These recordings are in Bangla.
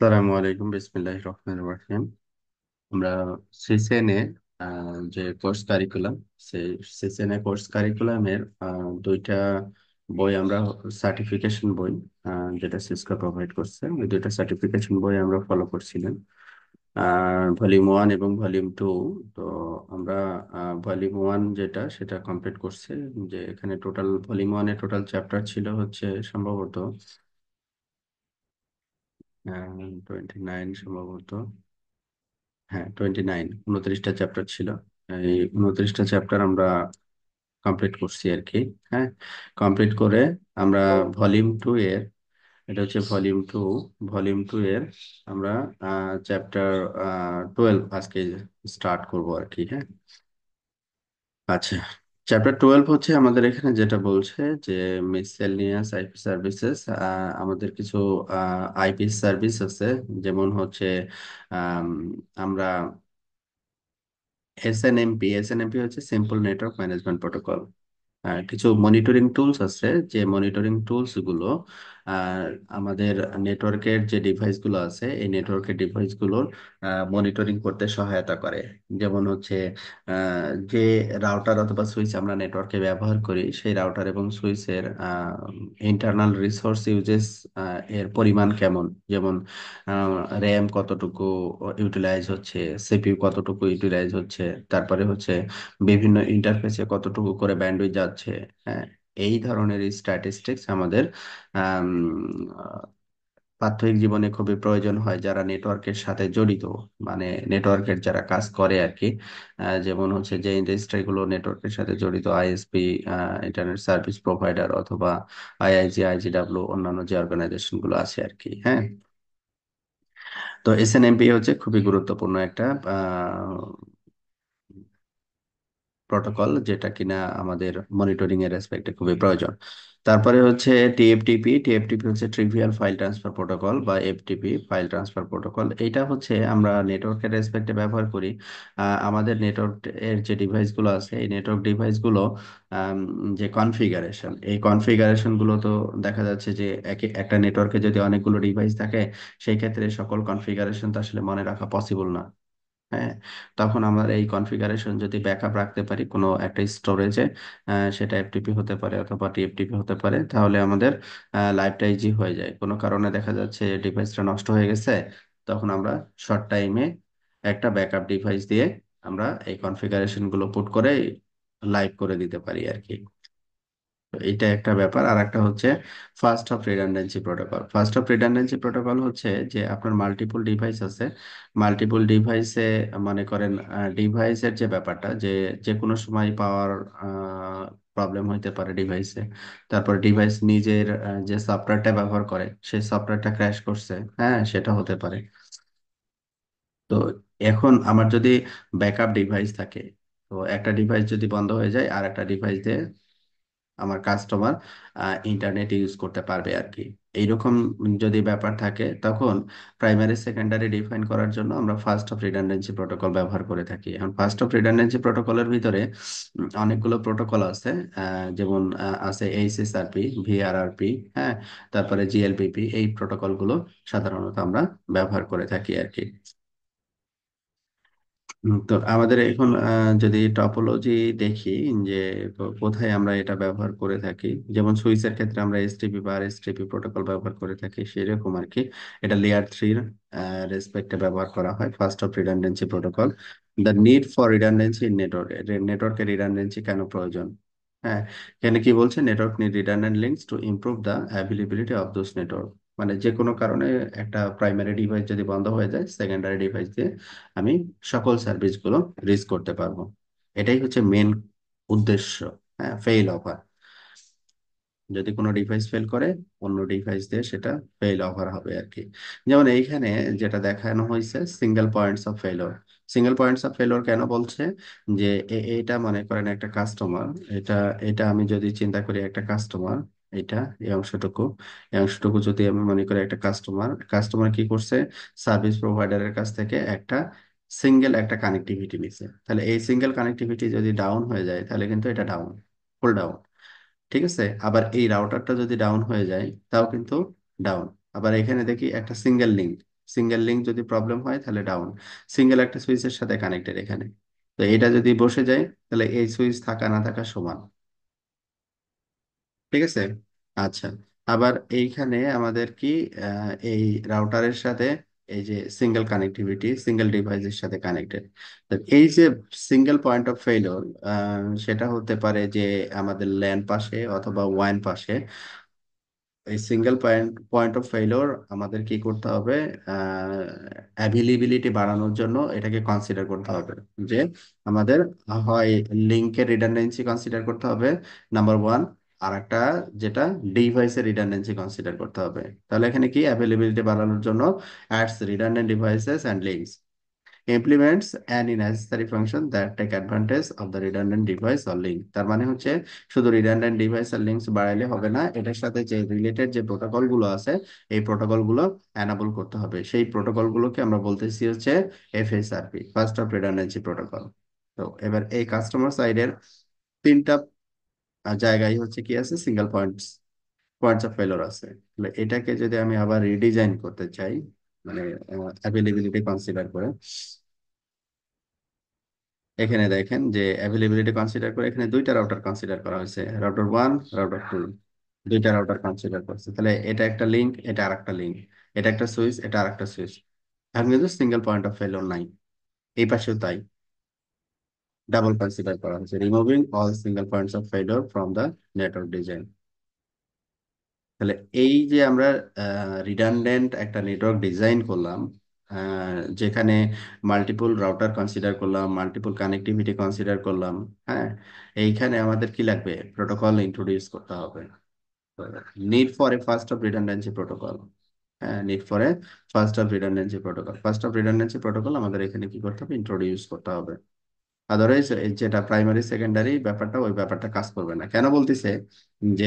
সালামু আলাইকুম বিসমিল্লাহ রহমান রহিম আমরা সিসেনে যে কোর্স কারিকুলাম সেই সিসেনে কোর্স কারিকুলামের দুইটা বই আমরা সার্টিফিকেশন বই যেটা সিসকো প্রোভাইড করছে ওই দুইটা সার্টিফিকেশন বই আমরা ফলো করছিলাম আর ভলিউম ওয়ান এবং ভলিউম টু তো আমরা ভলিউম ওয়ান যেটা সেটা কমপ্লিট করছে যে এখানে টোটাল ভলিউম ওয়ানে টোটাল চ্যাপ্টার ছিল হচ্ছে সম্ভবত টোয়েন্টি হ্যাঁ, নাইন সম্ভবত হ্যাঁ টোয়েন্টি নাইন উনত্রিশটা চ্যাপ্টার ছিল এই উনত্রিশটা চ্যাপ্টার আমরা কমপ্লিট করছি আর কি হ্যাঁ কমপ্লিট করে আমরা ভলিউম টু এর এটা হচ্ছে ভলিউম টু ভলিউম টু এর আমরা চ্যাপ্টার টুয়েলভ আজকে স্টার্ট করবো আর কি হ্যাঁ আচ্ছা চ্যাপ্টার টুয়েলভ হচ্ছে আমাদের এখানে যেটা বলছে যে মিসেলিনিয়াস আইপি সার্ভিসেস আমাদের কিছু আইপি সার্ভিস আছে যেমন হচ্ছে আমরা এসএনএমপি এসএনএমপি হচ্ছে সিম্পল নেটওয়ার্ক ম্যানেজমেন্ট প্রোটোকল কিছু মনিটরিং টুলস আছে যে মনিটরিং টুলস গুলো আমাদের নেটওয়ার্কের যে ডিভাইসগুলো আছে এই নেটওয়ার্কের ডিভাইসগুলোর মনিটরিং করতে সহায়তা করে যেমন হচ্ছে যে রাউটার অথবা সুইচ আমরা নেটওয়ার্কে ব্যবহার করি সেই রাউটার এবং সুইচের ইন্টারনাল রিসোর্স ইউজেস এর পরিমাণ কেমন যেমন র্যাম কতটুকু ইউটিলাইজ হচ্ছে সিপিইউ কতটুকু ইউটিলাইজ হচ্ছে তারপরে হচ্ছে বিভিন্ন ইন্টারফেসে কতটুকু করে ব্যান্ডউইথ যাচ্ছে হ্যাঁ এই ধরনের স্ট্যাটিস্টিক্স আমাদের প্রাত্যহিক জীবনে খুবই প্রয়োজন হয় যারা নেটওয়ার্কের সাথে জড়িত মানে নেটওয়ার্কের যারা কাজ করে আর কি যেমন হচ্ছে যে ইন্ডাস্ট্রিগুলো নেটওয়ার্কের সাথে জড়িত আইএসপি ইন্টারনেট সার্ভিস প্রোভাইডার অথবা আইআইজি আইজিডাব্লিউ অন্যান্য যে অর্গানাইজেশন গুলো আছে আর কি হ্যাঁ তো এসএনএমপি হচ্ছে খুবই গুরুত্বপূর্ণ একটা প্রোটোকল যেটা কিনা আমাদের মনিটরিং এর রেসপেক্টে খুবই প্রয়োজন তারপরে হচ্ছে টিএফটিপি টিএফটিপি হচ্ছে ট্রিভিয়াল ফাইল ট্রান্সফার প্রোটোকল বা এফটিপি ফাইল ট্রান্সফার প্রোটোকল এটা হচ্ছে আমরা নেটওয়ার্কের রেসপেক্টে ব্যবহার করি আমাদের নেটওয়ার্ক এর যে ডিভাইসগুলো আছে এই নেটওয়ার্ক ডিভাইসগুলো যে কনফিগারেশন এই কনফিগারেশনগুলো তো দেখা যাচ্ছে যে একটা নেটওয়ার্কে যদি অনেকগুলো ডিভাইস থাকে সেই ক্ষেত্রে সকল কনফিগারেশন তো আসলে মনে রাখা পসিবল না হ্যাঁ তখন আমরা এই কনফিগারেশন যদি ব্যাকআপ রাখতে পারি কোনো একটা স্টোরেজে সেটা এফটিপি হতে পারে অথবা টিএফটিপি হতে পারে তাহলে আমাদের লাইফটা ইজি হয়ে যায় কোনো কারণে দেখা যাচ্ছে ডিভাইসটা নষ্ট হয়ে গেছে তখন আমরা শর্ট টাইমে একটা ব্যাকআপ ডিভাইস দিয়ে আমরা এই কনফিগারেশনগুলো পুট করে লাইভ করে দিতে পারি আর কি এটা একটা ব্যাপার আর একটা হচ্ছে first of redundancy protocol first of redundancy protocol হচ্ছে যে আপনার মাল্টিপল ডিভাইস আছে মাল্টিপল ডিভাইসে মনে করেন ডিভাইসের যে ব্যাপারটা যে যে কোনো সময় পাওয়ার প্রবলেম হইতে পারে ডিভাইসে তারপর ডিভাইস নিজের যে সফটওয়্যারটা ব্যবহার করে সেই সফটওয়্যারটা ক্র্যাশ করছে হ্যাঁ সেটা হতে পারে তো এখন আমার যদি ব্যাকআপ ডিভাইস থাকে তো একটা ডিভাইস যদি বন্ধ হয়ে যায় আর একটা ডিভাইস দিয়ে আমার কাস্টমার ইন্টারনেট ইউজ করতে পারবে আর কি এইরকম যদি ব্যাপার থাকে তখন প্রাইমারি সেকেন্ডারি ডিফাইন করার জন্য আমরা ফার্স্ট অফ রিডান্ডেন্সি প্রোটোকল ব্যবহার করে থাকি এখন ফার্স্ট অফ রিডান্ডেন্সি প্রোটোকলের ভিতরে অনেকগুলো প্রোটোকল আছে যেমন আছে এইচএসআরপি ভিআরআরপি হ্যাঁ তারপরে জিএলপিপি এই প্রোটোকলগুলো সাধারণত আমরা ব্যবহার করে থাকি আর কি তো আমাদের এখন আহ, যদি টপোলজি দেখি যে কোথায় আমরা এটা ব্যবহার করে থাকি যেমন সুইসের ক্ষেত্রে আমরা এসটিপি বা এসটিপি প্রোটোকল ব্যবহার করে থাকি সেরকম আর কি এটা লেয়ার থ্রির রেসপেক্টে ব্যবহার করা হয় first of redundancy protocol the need for redundancy in network নেটওয়ার্কের রিডান্ডেন্সি কেন প্রয়োজন হ্যাঁ কেন কি বলছে network need redundant links to improve the availability of those network মানে যে কোনো কারণে একটা প্রাইমারি ডিভাইস যদি বন্ধ হয়ে যায় সেকেন্ডারি ডিভাইস দিয়ে আমি সকল সার্ভিসগুলো রিচ করতে পারবো এটাই হচ্ছে মেন উদ্দেশ্য হ্যাঁ ফেইল অফার যদি কোনো ডিভাইস ফেল করে অন্য ডিভাইস দিয়ে সেটা ফেইল অফার হবে আর কি যেমন এইখানে যেটা দেখানো হয়েছে single points of failure single points of failure কেন বলছে যে এটা মনে করেন একটা কাস্টমার এটা এটা আমি যদি চিন্তা করি একটা কাস্টমার এটা এই অংশটুকু এই অংশটুকু যদি আমি মনে করি একটা কাস্টমার কাস্টমার কি করছে সার্ভিস প্রোভাইডারের কাছ থেকে একটা সিঙ্গেল একটা কানেক্টিভিটি নিছে তাহলে এই সিঙ্গেল কানেক্টিভিটি যদি ডাউন হয়ে যায় তাহলে কিন্তু এটা ডাউন ফুল ডাউন ঠিক আছে আবার এই রাউটারটা যদি ডাউন হয়ে যায় তাও কিন্তু ডাউন আবার এখানে দেখি একটা সিঙ্গেল লিঙ্ক সিঙ্গেল লিঙ্ক যদি প্রবলেম হয় তাহলে ডাউন সিঙ্গেল একটা সুইচের সাথে কানেক্টেড এখানে তো এটা যদি বসে যায় তাহলে এই সুইচ থাকা না থাকা সমান ঠিক আছে আচ্ছা আবার এইখানে আমাদের কি আহ, এই রাউটারের সাথে এই যে সিঙ্গেল কানেক্টিভিটি সিঙ্গেল ডিভাইসের সাথে কানেক্টেড এই যে সিঙ্গেল পয়েন্ট অফ ফেইলিওর সেটা হতে পারে যে আমাদের ল্যান পাশে অথবা ওয়াইন পাশে এই single point point of failure আমাদের কি করতে হবে অ্যাভেলেবিলিটি বাড়ানোর জন্য এটাকে কনসিডার করতে হবে যে আমাদের হয় লিঙ্কের রিডান্ডেন্সি কনসিডার করতে হবে নাম্বার ওয়ান আর একটা যেটা ডিভাইসে রিডান্ডেন্সি কনসিডার করতে হবে তাহলে এখানে কি অ্যাভেলেবিলিটি বাড়ানোর জন্য adds redundant devices and links implements and unnecessary function that take advantage of the redundant device or link তার মানে হচ্ছে শুধু রিডান্ডেন্ট ডিভাইস আর লিঙ্কস বাড়াইলে হবে না এটার সাথে যে রিলেটেড যে প্রোটোকলগুলো আছে এই প্রোটোকলগুলো অ্যানাবল করতে হবে সেই প্রোটোকলগুলোকে আমরা বলতেছি হচ্ছে FSRP first of redundancy protocol তো এবার এই কাস্টমার সাইডের তিনটা জায়গায় হচ্ছে কি আছে single points points of failure আছে তাহলে এটাকে যদি আমি আবার রিডিজাইন করতে চাই মানে অ্যাভেলেবিলিটি কনসিডার করে এখানে দেখেন যে অ্যাভেলেবিলিটি কনসিডার করে এখানে দুইটা রাউটার কনসিডার করা হয়েছে রাউটার ওয়ান রাউটার টু দুইটা রাউটার কনসিডার করছে তাহলে এটা একটা লিঙ্ক এটা আর একটা লিঙ্ক এটা একটা সুইচ এটা আর একটা সুইচ এখন কিন্তু সিঙ্গেল পয়েন্ট অফ ফেলোর নাই এই পাশেও তাই double consider হয়েছে removing all single points of failure from the network design. তাহলে এই যে আমরা রিডান্ডেন্ট একটা নেটওয়ার্ক ডিজাইন করলাম যেখানে মাল্টিপল রাউটার কনসিডার করলাম মাল্টিপল কানেক্টিভিটি কনসিডার করলাম হ্যাঁ এইখানে আমাদের কি লাগবে প্রোটোকল ইন্ট্রোডিউস করতে হবে need for a first of redundancy protocol হ্যাঁ need for a first of redundancy protocol first of redundancy protocol আমাদের এখানে কি করতে হবে ইন্ট্রোডিউস করতে হবে আদারওয়াইজ যেটা প্রাইমারি সেকেন্ডারি ব্যাপারটা ওই ব্যাপারটা কাজ করবে না কেন বলতেছে যে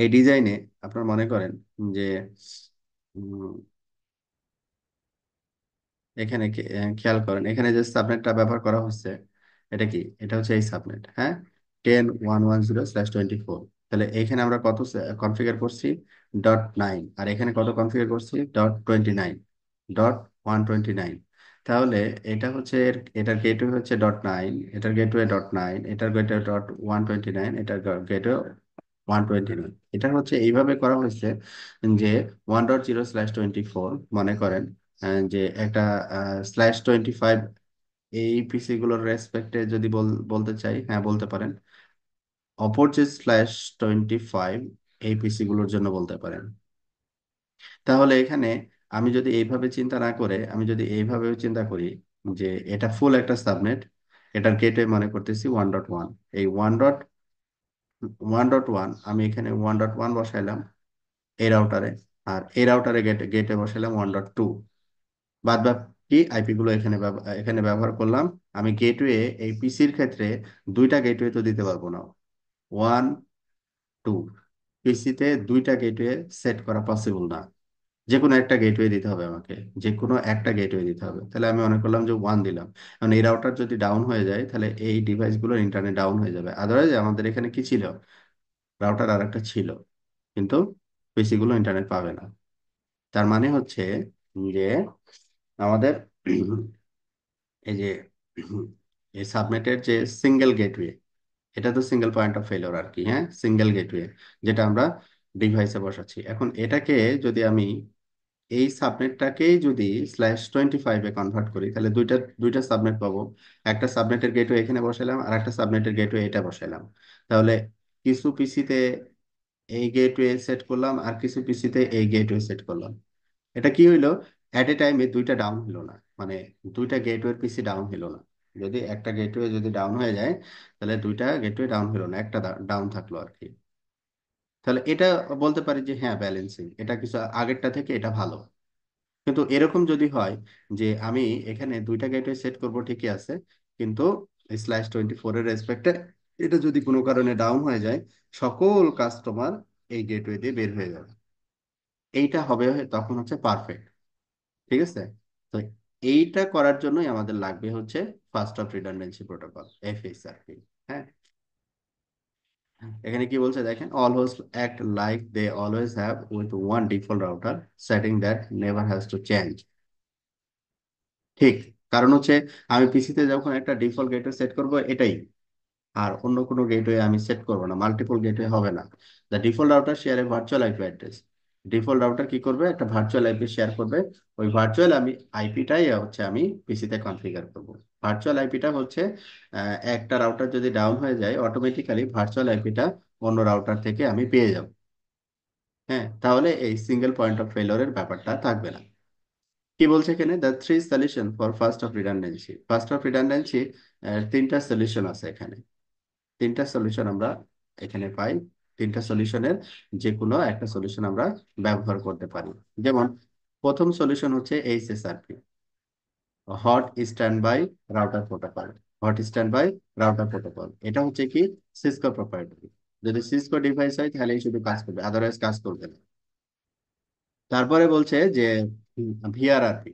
এই ডিজাইনে আপনার মনে করেন যে এখানে খেয়াল করেন এখানে যে সাবনেটটা ব্যবহার করা হচ্ছে এটা কি এটা হচ্ছে এই সাবনেট হ্যাঁ ten one one zero slash twenty four তাহলে এখানে আমরা কত কনফিগার করছি ডট নাইন আর এখানে কত কনফিগার করছি dot twenty nine dot one twenty nine তাহলে এটা হচ্ছে এর- এটার গেটওয়ে হচ্ছে ডট নাইন এটার গেটওয়ে ডট নাইন এটার gateway dot one twenty nine এটার গেটওয়ে ওয়ান টোয়েন্টি নাইন এটা হচ্ছে এইভাবে করা হয়েছে যে one dot zero slash twenty four মনে করেন যে একটা স্ল্যাশ টোয়েন্টি ফাইভ এই পিসি গুলোর রেসপেক্টে যদি বল বলতে চাই হ্যাঁ বলতে পারেন অপর যে স্ল্যাশ টোয়েন্টি ফাইভ এই পিসি গুলোর জন্য বলতে পারেন তাহলে এখানে আমি যদি এইভাবে চিন্তা না করে আমি যদি এইভাবে চিন্তা করি যে এটা ফুল একটা সাবনেট এটার গেটে মনে করতেছি ওয়ান ডট ওয়ান এই one dot one dot one আমি এখানে ওয়ান ডট ওয়ান বসাইলাম এই রাউটারে আর এই রাউটারে গেটে গেটে বসাইলাম ওয়ান ডট টু বাদ বাকি আইপি গুলো এখানে এখানে ব্যবহার করলাম আমি গেটওয়ে এই পিসির ক্ষেত্রে দুইটা গেটওয়ে তো দিতে পারবো না ওয়ান টু পিসিতে দুইটা গেটওয়ে সেট করা পসিবল না যে কোনো একটা গেটওয়ে দিতে হবে আমাকে যে কোনো একটা গেটওয়ে দিতে হবে তাহলে আমি মনে করলাম যে ওয়ান দিলাম কারণ এই রাউটার যদি ডাউন হয়ে যায় তাহলে এই ডিভাইসগুলোর ইন্টারনেট ডাউন হয়ে যাবে আদারওয়াইজ আমাদের এখানে কি ছিল রাউটার আর একটা ছিল কিন্তু পিসিগুলো ইন্টারনেট পাবে না তার মানে হচ্ছে যে আমাদের এই যে এই সাবমিটের যে সিঙ্গেল গেটওয়ে এটা তো সিঙ্গেল পয়েন্ট অফ ফেলোর আর কি হ্যাঁ সিঙ্গেল গেটওয়ে যেটা আমরা ডিভাইসে বসাচ্ছি এখন এটাকে যদি আমি এই সাবনেটটাকেই যদি স্ল্যাশ টোয়েন্টি ফাইভে কনভার্ট করি তাহলে দুইটা দুইটা সাবনেট পাবো একটা সাবনেটের গেটওয়ে এখানে বসাইলাম আর একটা সাবনেটের গেটওয়ে এটা বসাইলাম তাহলে কিছু পিসিতে এই গেটওয়ে সেট করলাম আর কিছু পিসিতে এই গেটওয়ে সেট করলাম এটা কি হইলো অ্যাট এ টাইমে দুইটা ডাউন হলো না মানে দুইটা গেটওয়ের পিসি ডাউন হলো না যদি একটা গেটওয়ে যদি ডাউন হয়ে যায় তাহলে দুইটা গেটওয়ে ডাউন হলো না একটা ডাউন থাকলো আর কি তাহলে এটা বলতে পারি যে হ্যাঁ ব্যালেন্সিং এটা কিছু আগেরটা থেকে এটা ভালো কিন্তু এরকম যদি হয় যে আমি এখানে দুইটা গেটওয়ে সেট করব ঠিকই আছে কিন্তু স্ল্যাশ টোয়েন্টি ফোর এর রেসপেক্টে এটা যদি কোনো কারণে ডাউন হয়ে যায় সকল কাস্টমার এই গেটওয়ে দিয়ে বের হয়ে যাবে এইটা হবে তখন হচ্ছে পারফেক্ট ঠিক আছে তো এইটা করার জন্যই আমাদের লাগবে হচ্ছে first of redundancy protocol FSRP হ্যাঁ এখানে কি বলছে দেখেন always act like they always have with one default router setting that never has to change ঠিক কারণ হচ্ছে আমি পিসিতে যখন একটা ডিফল্ট গেটওয়ে সেট করব এটাই আর অন্য কোনো গেটওয়ে আমি সেট করব না মাল্টিপল গেটওয়ে হবে না the default router share a virtual IP address default router কি করবে একটা ভার্চুয়াল আইপি শেয়ার করবে ওই ভার্চুয়াল আমি আইপিটাই হচ্ছে আমি পিসিতে কনফিগার করব ভার্চুয়াল আইপিটা হচ্ছে একটা রাউটার যদি ডাউন হয়ে যায় অটোমেটিক্যালি ভার্চুয়াল আইপিটা অন্য রাউটার থেকে আমি পেয়ে যাব হ্যাঁ তাহলে এই সিঙ্গেল পয়েন্ট অফ ফেলোরের ব্যাপারটা থাকবে না কি বলছে এখানে the three solution for first of redundancy first of redundancy তিনটা সলিউশন আছে এখানে তিনটা সলিউশন আমরা এখানে পাই তিনটা সলিউশনের যে কোনো একটা সলিউশন আমরা ব্যবহার করতে পারি যেমন প্রথম সলিউশন হচ্ছে HSRP hot standby router protocol hot standby router protocol এটা হচ্ছে কি সিসকো প্রপার্টি যদি সিসকো ডিভাইস হয় তাহলে শুধু কাজ করবে আদারওয়াইজ কাজ করবে না তারপরে বলছে যে VRRP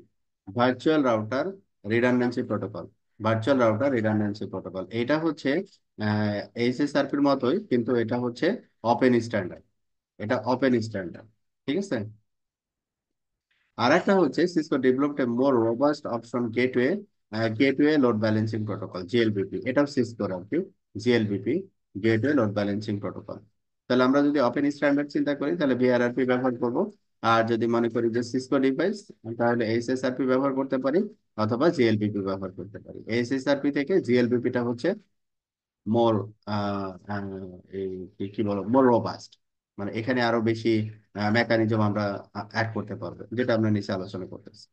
virtual router redundancy protocol virtual router redundancy protocol এটা হচ্ছে এইচএসআরপির মতোই কিন্তু এটা হচ্ছে ওপেন স্ট্যান্ডার্ড এটা ওপেন স্ট্যান্ডার্ড ঠিক আছে আর একটা হচ্ছে Cisco developed a more robust option gateway gateway load balancing protocol GLBP এটাও সিসকো আর কি GLBP gateway load balancing protocol তাহলে আমরা যদি ওপেন স্ট্যান্ডার্ড চিন্তা করি তাহলে বিআরআরপি ব্যবহার করব আর যদি মনে করি যে সিসকো ডিভাইস তাহলে এসএসআরপি ব্যবহার করতে পারি অথবা জিএলবিপি ব্যবহার করতে পারি এসএসআরপি থেকে জিএলবিপিটা হচ্ছে মোর uh, uh, কি বলো মোর রোবাস্ট মানে এখানে আরো বেশি মেকানিজম আমরা অ্যাড করতে পারবো যেটা আমরা নিচে আলোচনা করতেছি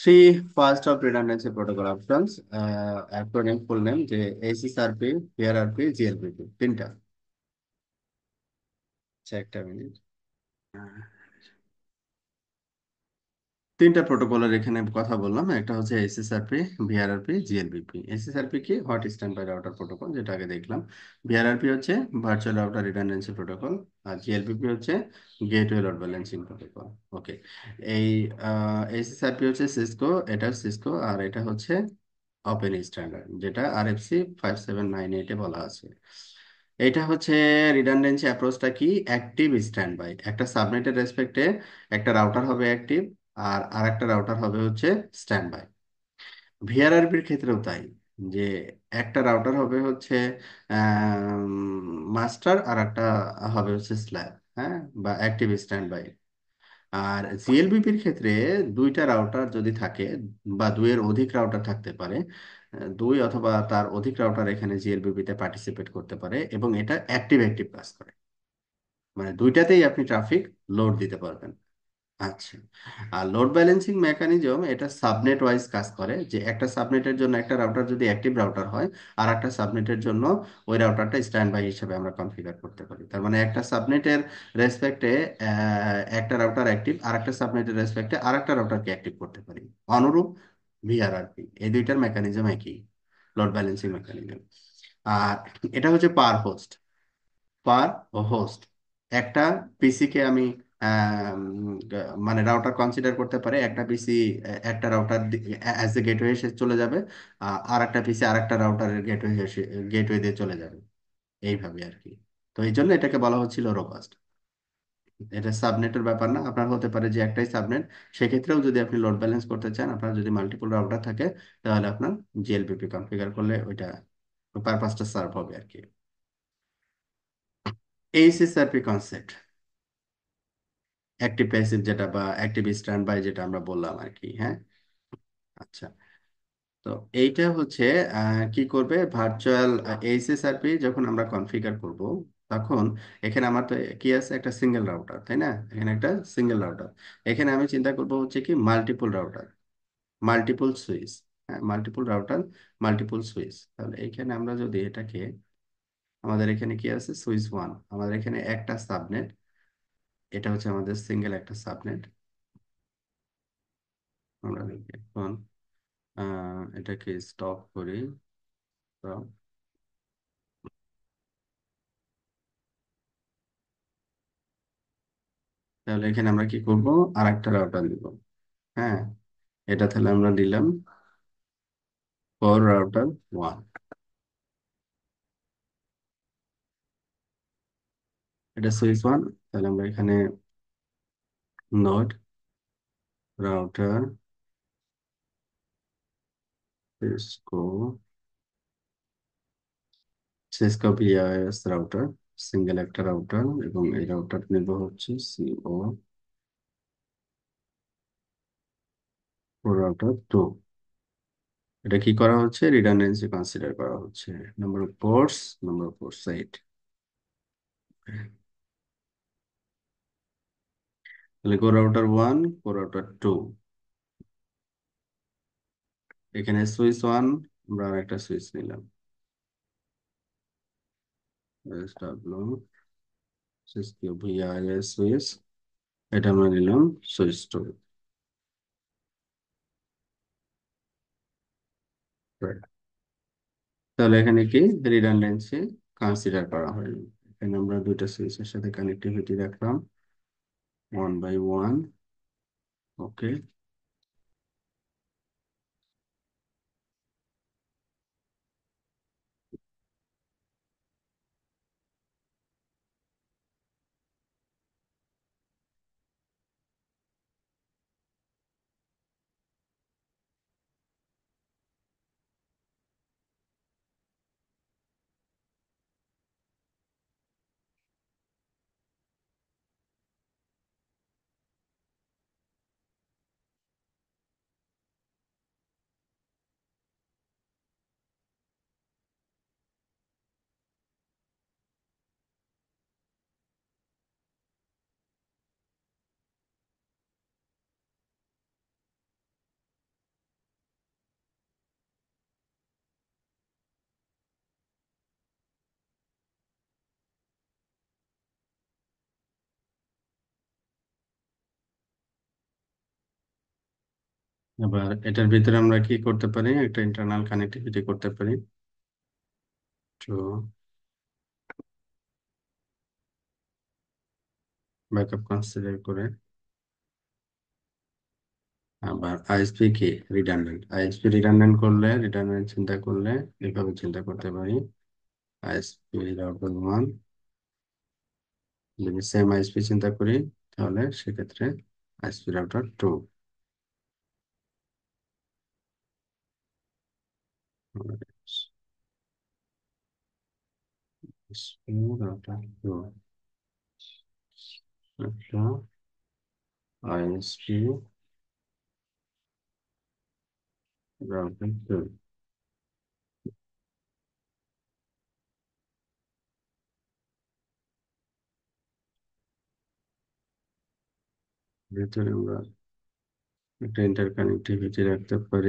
three first of redundancy protocol options acronym full name যে এসএসআরপি পিআরআরপি জিএলপিপি তিনটা আচ্ছা একটা মিনিট তিনটা প্রোটোকলের এখানে কথা বললাম একটা হচ্ছে এসএসআরপি ভিআরআরপি জিএলবিপি এসএসআরপি কি hot standby router protocol যেটা আগে দেখলাম ভিআরআরপি হচ্ছে ভার্চুয়াল রাউটার রিডান্ডেন্সি প্রোটোকল আর জিএলবিপি হচ্ছে gateway load balancing protocol okay এই এসএসআরপি হচ্ছে সিসকো এটা সিসকো আর এটা হচ্ছে ওপেন স্ট্যান্ডার্ড যেটা আরএফসি ফাইভ সেভেন নাইন এইটে বলা আছে এটা হচ্ছে রিডান্ডেন্সি অ্যাপ্রোচটা কি অ্যাক্টিভ স্ট্যান্ড বাই একটা সাবনেটের রেসপেক্টে একটা রাউটার হবে অ্যাক্টিভ আর আরেকটা রাউটার হবে হচ্ছে স্ট্যান্ড বাই ভিআরআরবির ক্ষেত্রেও তাই যে একটা রাউটার হবে হচ্ছে মাস্টার আর একটা হবে হচ্ছে স্ল্যাব হ্যাঁ বা অ্যাক্টিভ স্ট্যান্ড বাই আর জিএলবিপির ক্ষেত্রে দুইটা রাউটার যদি থাকে বা দুইয়ের অধিক রাউটার থাকতে পারে দুই অথবা তার অধিক রাউটার এখানে জিএলবিপিতে পার্টিসিপেট করতে পারে এবং এটা অ্যাক্টিভ অ্যাক্টিভ কাজ করে মানে দুইটাতেই আপনি ট্রাফিক লোড দিতে পারবেন আচ্ছা আর লোড ব্যালেন্সিং মেকানিজম এটা সাবনেট ওয়াইজ কাজ করে যে একটা সাবনেটের জন্য একটা রাউটার যদি অ্যাক্টিভ রাউটার হয় আর একটা সাবনেটের জন্য ওই রাউটারটা স্ট্যান্ড বাই হিসেবে আমরা কনফিগার করতে পারি তার মানে একটা সাবনেটের রেসপেক্টে একটা রাউটার অ্যাক্টিভ আর একটা সাবনেটের রেসপেক্টে আর একটা রাউটারকে অ্যাক্টিভ করতে পারি অনুরূপ ভিআরআরপি এই দুইটার মেকানিজম একই লোড ব্যালেন্সিং মেকানিজম আর এটা হচ্ছে পার হোস্ট পার হোস্ট একটা পিসিকে আমি মানে রাউটার কনসিডার করতে পারে একটা পিসি একটা রাউটার অ্যাজ এ গেটওয়ে এসে চলে যাবে আর একটা পিসি আর একটা রাউটারের গেটওয়ে গেটওয়ে দিয়ে চলে যাবে এইভাবে আর কি তো এই জন্য এটাকে বলা হচ্ছিল রোবাস্ট এটা সাবনেটের ব্যাপার না আপনার হতে পারে যে একটাই সাবনেট সেক্ষেত্রেও যদি আপনি লোড ব্যালেন্স করতে চান আপনার যদি মাল্টিপল রাউটার থাকে তাহলে আপনার জিএলপিপি কনফিগার করলে ওইটা পারপাসটা সার্ভ হবে আর কি এইচএসআরপি কনসেপ্ট অ্যাক্টিভ প্যাসিভ যেটা বা অ্যাক্টিভ স্ট্যান্ড বাই যেটা আমরা বললাম আর কি হ্যাঁ আচ্ছা তো এইটা হচ্ছে কি করবে ভার্চুয়াল এইচএসআরপি যখন আমরা কনফিগার করব তখন এখানে আমার তো কি আছে একটা সিঙ্গেল রাউটার তাই না এখানে একটা সিঙ্গেল রাউটার এখানে আমি চিন্তা করব হচ্ছে কি মাল্টিপল রাউটার মাল্টিপল সুইচ হ্যাঁ মাল্টিপল রাউটার মাল্টিপল সুইচ তাহলে এখানে আমরা যদি এটাকে আমাদের এখানে কি আছে সুইচ ওয়ান আমাদের এখানে একটা সাবনেট এটা হচ্ছে আমাদের সিঙ্গেল একটা সাবনেট আমরা এখন এটাকে স্টপ করি তাহলে এখানে আমরা কি করব আর একটা রাউটার দিব হ্যাঁ এটা তাহলে আমরা দিলাম ফর রাউটার ওয়ান এটা সুইচ ওয়ান তাহলে আমরা এখানে not router cisco cisco PIS router single একটা রাউটার এবং এই রাউটার নেব হচ্ছে সিও রাউটার টু এটা কি করা হচ্ছে রিডান্ডেন্সি কনসিডার করা হচ্ছে number of ports number of port site তাহলে core router one core router two এখানে সুইচ ওয়ান আমরা আর একটা সুইচ নিলাম সুইচ এটা আমরা নিলাম সুইচ টু তাহলে এখানে কি রিডান্ডেন্সি কনসিডার করা হয়নি এখানে আমরা দুইটা সুইচের সাথে কানেক্টিভিটি রাখলাম one by one. Okay. আবার এটার ভিতরে আমরা কি করতে পারি একটা ইন্টারনাল কানেক্টিভিটি করতে পারি তো ব্যাকআপ কনসিডার করে আবার আইএসপি কি রিডান্ডেন্ট আইএসপি রিডান্ডেন্ট করলে রিডান্ডেন্ট চিন্তা করলে এইভাবে চিন্তা করতে পারি আইএসপি রাউটার ওয়ান যদি সেম আইএসপি চিন্তা করি তাহলে সেক্ষেত্রে ISP router two Nice. Espera acá. No. Acá. ISP. Routing 2. ভেতরে আমরা একটা ইন্টারকানেক্টিভিটি রাখতে পারি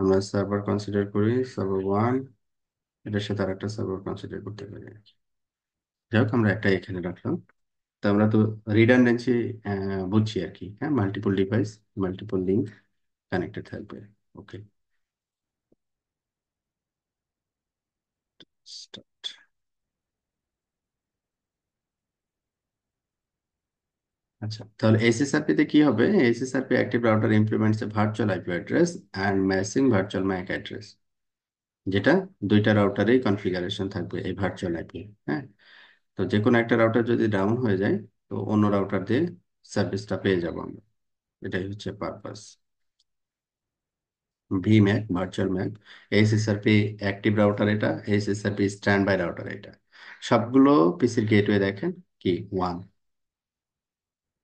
আমরা সার্ভার কনসিডার করি সার্ভার ওয়ান এটার সাথে আর একটা সার্ভার কনসিডার করতে পারি যাই হোক আমরা একটা এখানে রাখলাম তো আমরা তো রিডান্ডেন্সি বুঝছি আর কি হ্যাঁ multiple device multiple link connected থাকবে ওকে স্টার্ট আচ্ছা তাহলে এসএসআরপি তে কি হবে SSRP active router implements a virtual IP address and matching virtual MAC address যেটা দুইটা রাউটারেই কনফিগারেশন থাকবে এই ভার্চুয়াল আইপি হ্যাঁ তো যে কোনো একটা রাউটার যদি ডাউন হয়ে যায় তো অন্য রাউটার দিয়ে সার্ভিসটা পেয়ে যাবো আমরা এটাই হচ্ছে purpose VMAC virtual MAC SSRP active router এটা এসএসআরপি স্ট্যান্ড বাই রাউটার এটা সবগুলো পিসির গেটওয়ে দেখেন কি ওয়ান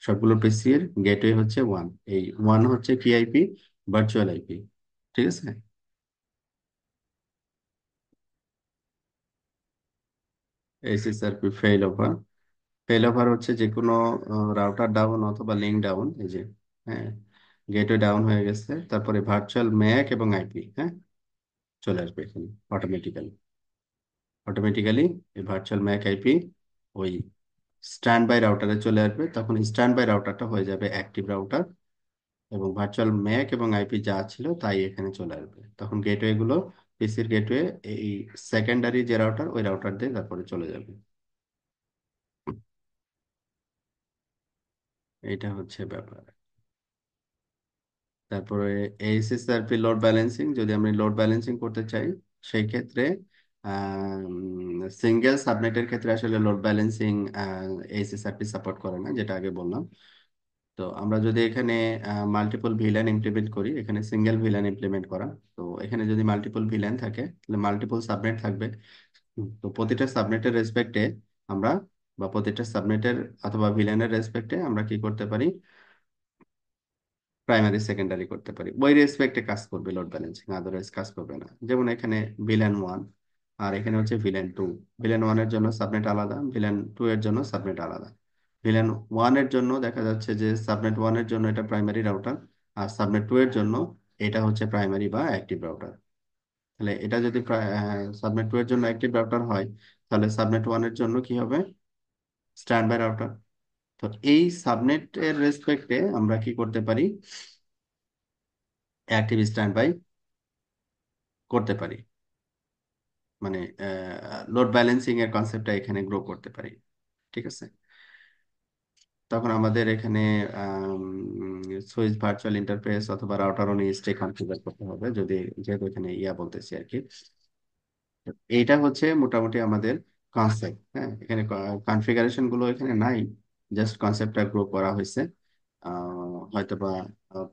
সবগুলো পিসি এর গেটওয়ে হচ্ছে ওয়ান এই ওয়ান হচ্ছে কি আইপি ভার্চুয়াল আইপি ঠিক আছে SSRP fail over fail over হচ্ছে যে কোনো রাউটার ডাউন অথবা লিঙ্ক ডাউন এই যে হ্যাঁ গেটওয়ে ডাউন হয়ে গেছে তারপরে ভার্চুয়াল ম্যাক এবং আইপি হ্যাঁ চলে আসবে এখানে অটোমেটিক্যালি অটোমেটিক্যালি এই ভার্চুয়াল ম্যাক আইপি ওই স্ট্যান্ড বাই রাউটারে চলে আসবে তখন স্ট্যান্ড বাই রাউটারটা হয়ে যাবে অ্যাক্টিভ রাউটার এবং ভার্চুয়াল ম্যাক এবং আইপি যা ছিল তাই এখানে চলে আসবে তখন গেটওয়েগুলো পিসির গেটওয়ে এই সেকেন্ডারি যে রাউটার ওই রাউটার দিয়ে তারপরে চলে যাবে এটা হচ্ছে ব্যাপার তারপরে এইচএসআরপি লোড ব্যালেন্সিং যদি আমি লোড ব্যালেন্সিং করতে চাই সেই ক্ষেত্রে সিঙ্গেল um, সাবনেটের ক্ষেত্রে আসলে লোড ব্যালেন্সিং এইচএসআরপি সাপোর্ট করে না যেটা আগে বললাম তো আমরা যদি এখানে মাল্টিপল ভিলেন ইমপ্লিমেন্ট করি এখানে সিঙ্গেল ভিলেন ইমপ্লিমেন্ট করা তো এখানে যদি মাল্টিপল ভিলেন থাকে তাহলে মাল্টিপল সাবনেট থাকবে তো প্রতিটা সাবনেটের রেসপেক্টে আমরা বা প্রতিটা সাবনেটের অথবা ভিলেনের রেসপেক্টে আমরা কি করতে পারি প্রাইমারি সেকেন্ডারি করতে পারি ওই রেসপেক্টে কাজ করবে লোড ব্যালেন্সিং আদারওয়াইজ কাজ করবে না যেমন এখানে ভিলেন ওয়ান আর এখানে হচ্ছে ভিলেন টু ভিলেন ওয়ানের জন্য সাবনেট আলাদা ভিলেন টু এর জন্য সাবনেট আলাদা ভিলেন ওয়ানের জন্য দেখা যাচ্ছে যে সাবনেট ওয়ানের জন্য এটা প্রাইমারি রাউটার আর সাবনেট টু এর জন্য এটা হচ্ছে প্রাইমারি বা অ্যাক্টিভ রাউটার তাহলে এটা যদি সাবনেট টু এর জন্য অ্যাক্টিভ রাউটার হয় তাহলে সাবনেট ওয়ানের জন্য কি হবে স্ট্যান্ড বাই রাউটার তো এই সাবনেট এর রেসপেক্টে আমরা কি করতে পারি অ্যাক্টিভ স্ট্যান্ড বাই করতে পারি মানে লোড ব্যালেন্সিং এর কনসেপ্টটা এখানে গ্রো করতে পারি ঠিক আছে তখন আমাদের এখানে সুইচ ভার্চুয়াল ইন্টারফেস অথবা রাউটার অন ইস্টে কনফিগার করতে হবে যদি যেহেতু এখানে ইয়া বলতেছি আর কি এইটা হচ্ছে মোটামুটি আমাদের কনসেপ্ট হ্যাঁ এখানে কনফিগারেশন গুলো এখানে নাই জাস্ট কনসেপ্টটা গ্রো করা হয়েছে হয়তো বা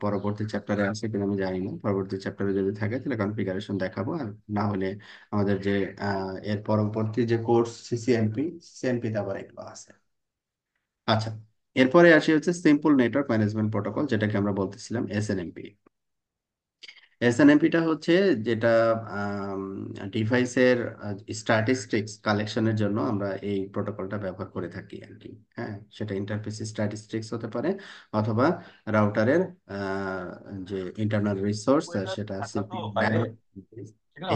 পরবর্তী চ্যাপ্টারে আছে কিনা আমি জানি না পরবর্তী চ্যাপ্টারে যদি থাকে তাহলে কনফিগারেশন দেখাবো আর না হলে আমাদের যে এর পরবর্তী যে কোর্স সিসিএমপি তে আবার এগুলো আছে আচ্ছা এরপরে আসি হচ্ছে সিম্পল নেটওয়ার্ক ম্যানেজমেন্ট প্রোটোকল যেটাকে আমরা বলতেছিলাম এসএনএমপি এসএনএমপিটা হচ্ছে যেটা ডিভাইসের স্ট্যাটিস্টিক্স কালেকশনের জন্য আমরা এই প্রোটোকলটা ব্যবহার করে থাকি আর কি হ্যাঁ সেটা ইন্টারফেস স্ট্যাটিস্টিক্স হতে পারে অথবা রাউটারের যে ইন্টারনাল রিসোর্স সেটা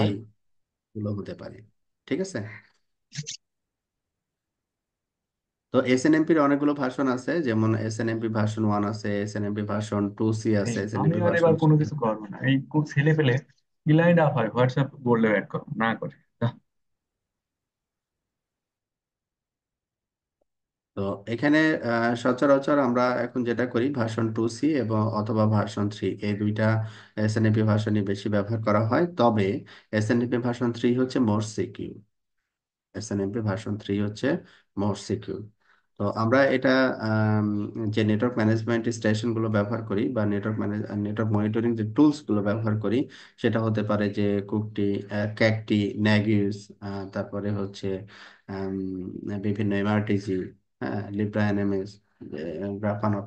এইগুলো হতে পারে ঠিক আছে তো এস এন এমপির অনেকগুলো ভার্সন আছে যেমন S N MP version one আছে S N MP version two C আছে এস এন এমপি ভার্সন এবার কোনো কিছু করবো না এই ছেলে পেলে ইলাই আপ হয় হোয়াটসঅ্যাপ বললেও অ্যাড করো না করে তো এখানে সচরাচর আমরা এখন যেটা করি ভার্সন টু সি এবং অথবা ভার্সন থ্রি এই দুইটা এস এন এপি ভার্সনই বেশি ব্যবহার করা হয় তবে SNMP version three হচ্ছে more secure SNMP version three হচ্ছে মোর সিকিউর তো আমরা এটা যে নেটওয়ার্ক ম্যানেজমেন্ট স্টেশনগুলো ব্যবহার করি বা নেটওয়ার্ক ম্যানেজ নেটওয়ার্ক মনিটরিং যে টুলস গুলো ব্যবহার করি সেটা হতে পারে যে কুকটি ক্যাকটি ন্যাগিউস তারপরে হচ্ছে বিভিন্ন এমআরটিজি হ্যাঁ লিব্রা এনএমএস গ্রাফানো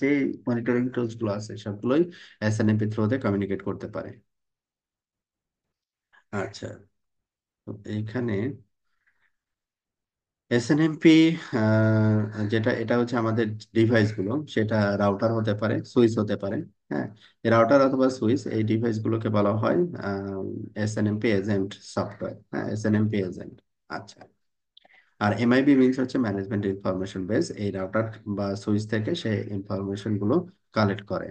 যে মনিটরিং গুলো আছে সবগুলোই এসএনএমপি থ্রুতে কমিউনিকেট করতে পারে আচ্ছা তো এইখানে এসএনএমপি যেটা এটা হচ্ছে আমাদের ডিভাইসগুলো সেটা রাউটার হতে পারে সুইচ হতে পারে হ্যাঁ রাউটার অথবা সুইচ এই ডিভাইসগুলোকে বলা হয় এসএনএমপি এজেন্ট সফটওয়্যার হ্যাঁ এসএনএমপি এজেন্ট আচ্ছা আর এমআইবি মিনস হচ্ছে ম্যানেজমেন্ট ইনফরমেশন বেস এই রাউটার বা সুইচ থেকে সে ইনফরমেশন গুলো কালেক্ট করে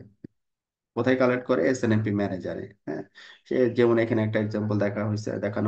কোথায় কালেক্ট করে এসএনএমপি ম্যানেজারে হ্যাঁ সে যেমন এখানে একটা এক্সাম্পল দেখা হয়েছে দেখানো